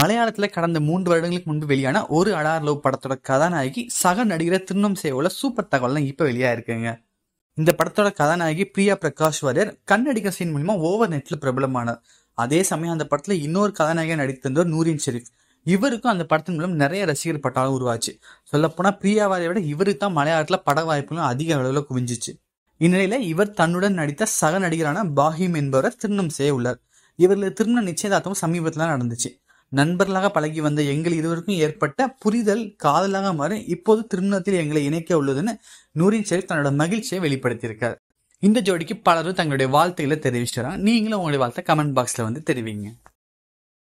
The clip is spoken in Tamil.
மலையாளத்துல கடந்த மூன்று வருடங்களுக்கு முன்பு வெளியான ஒரு அடார் லவ் படத்தோட கதாநாயகி சக நடிகர திருநம் சேவோல சூப்பர் தகவல்லாம் இப்ப வெளியா இருக்குங்க இந்த படத்தோட கதாநாயகி பிரியா பிரகாஷ் வாரியர் கண்ணடிக்க சீன் மூலியமா ஓவர் நெட்ல பிரபலமானார் அதே சமயம் அந்த படத்துல இன்னொரு கதாநாயகியாக நடித்திருந்தவர் நூரின் ஷெரீப் இவருக்கும் அந்த படத்தின் மூலம் நிறைய ரசிகர் பட்டாலும் உருவாச்சு சொல்லப்போனா பிரியா வாரியை விட இவருக்கு தான் மலையாளத்துல பட வாய்ப்புகளும் அதிக அளவில் குவிஞ்சிச்சு இந்நிலையில இவர் தன்னுடன் நடித்த சக நடிகரான பாஹிம் என்பவரை திருநம் செய்ய உள்ளார் இவர்களது திருமண நிச்சயதார்த்தம் சமீபத்தில் நடந்துச்சு நண்பர்களாக பழகி வந்த எங்கள் இருவருக்கும் ஏற்பட்ட புரிதல் காதலாக மாறி இப்போது திருமணத்தில் எங்களை இணைக்க உள்ளதுன்னு நூரின் ஷெரீப் தன்னோட மகிழ்ச்சியை வெளிப்படுத்தியிருக்கார் இந்த ஜோடிக்கு பலரும் தங்களுடைய வாழ்த்துக்களை தெரிவிச்சிடறாங்க நீங்களும் உங்களுடைய வாழ்த்தை கமெண்ட் பாக்ஸில் வந்து தெரிவிங்க